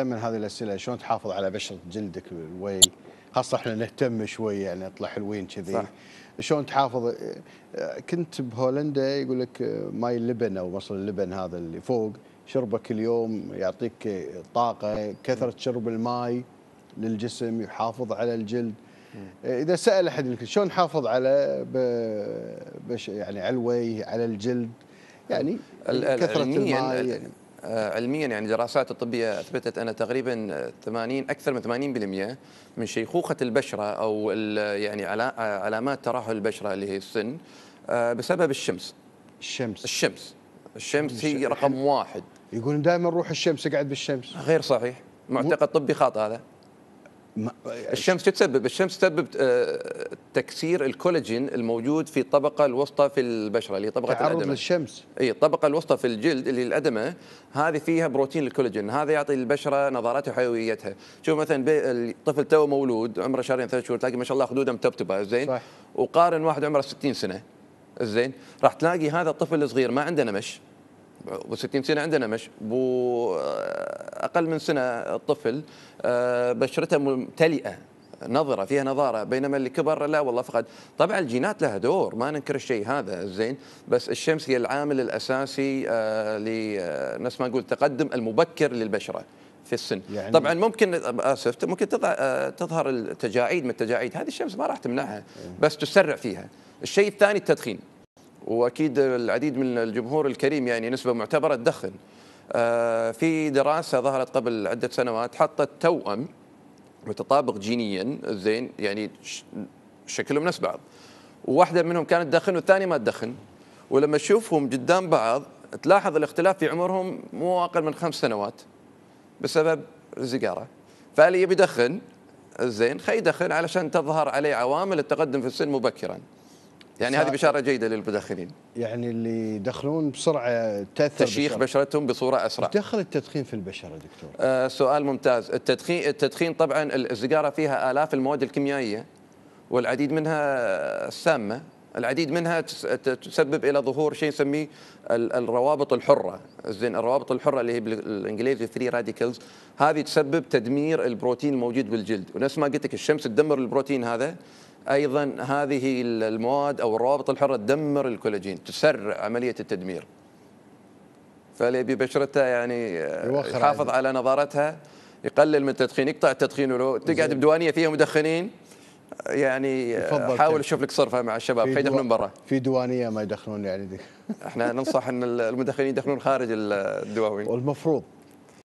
من هذه الاسئله شلون تحافظ على بشره جلدك الوي خاصه احنا نهتم شويه يعني نطلع حلوين كذي شلون تحافظ كنت بهولندا يقول لك ماي اللبن او مصل اللبن هذا اللي فوق شربه كل يوم يعطيك طاقه كثره شرب الماي للجسم يحافظ على الجلد اذا سال احد شلون نحافظ على بش يعني على الوجه على الجلد يعني كثره الماي يعني آه، علميا يعني دراسات الطبيه اثبتت ان تقريبا 80 اكثر من 80% من شيخوخه البشره او يعني علامات ترهل البشره اللي هي السن آه، بسبب الشمس الشمس الشمس الشمس هي رقم واحد يقولون دائما روح الشمس اقعد بالشمس غير صحيح معتقد طبي خاطئ هذا الشمس تسبب الشمس آه، تسبب تكسير الكولاجين الموجود في الطبقه الوسطى في البشره اللي هي طبقه تعرض الادمه للشمس اي الطبقه الوسطى في الجلد اللي الادمه هذه فيها بروتين الكولاجين هذا يعطي البشره نضارتها وحيويتها شوف مثلا الطفل تو مولود عمره شهرين ثلاث شهور تلاقي ما شاء الله خدوده متبتبه زين صح. وقارن واحد عمره 60 سنه زين راح تلاقي هذا الطفل الصغير ما عنده نمش ابو 60 سنه عندنا مش ابو آه، اقل من سنه الطفل آه، بشرته ممتلئه نظره فيها نظاره بينما اللي كبر لا والله فقد طبعا الجينات لها دور ما ننكر الشيء هذا زين بس الشمس هي العامل الاساسي آه، لنفس ما نقول التقدم المبكر للبشره في السن يعني طبعا ممكن اسف ممكن تظهر التجاعيد من التجاعيد هذه الشمس ما راح تمنعها إيه. بس تسرع فيها الشيء الثاني التدخين واكيد العديد من الجمهور الكريم يعني نسبه معتبره تدخن آه، في دراسه ظهرت قبل عده سنوات حطت توأم متطابق جينيا زين يعني شكلهم نفس بعض وواحده منهم كانت تدخن والثانيه ما تدخن ولما تشوفهم قدام بعض تلاحظ الاختلاف في عمرهم مو اقل من خمس سنوات بسبب السيجاره فاللي يبي يدخن زين خي يدخن علشان تظهر عليه عوامل التقدم في السن مبكرا يعني هذه بشاره جيده للمدخنين يعني اللي يدخلون بسرعه تاثر تشيخ بشرتهم بصوره اسرع دخل التدخين في البشره دكتور آه سؤال ممتاز التدخين التدخين طبعا السيجاره فيها الاف المواد الكيميائيه والعديد منها سامه العديد منها تسبب الى ظهور شيء نسميه الروابط الحره زين الروابط الحره اللي هي بالانجليزي ثري راديكلز هذه تسبب تدمير البروتين الموجود بالجلد ونفس ما قلت لك الشمس تدمر البروتين هذا ايضا هذه المواد او الروابط الحره تدمر الكولاجين تسرع عمليه التدمير فاللي ببشرته يعني آه، يحافظ على نظارتها يقلل من التدخين يقطع التدخين ولو تقعد بدوانيه فيها مدخنين آه، يعني آه، حاول تشوف لك صرفه مع الشباب خلي يدخنون برا في دوانيه ما يدخنون يعني دي. احنا ننصح ان المدخنين يدخنون خارج الدواوين والمفروض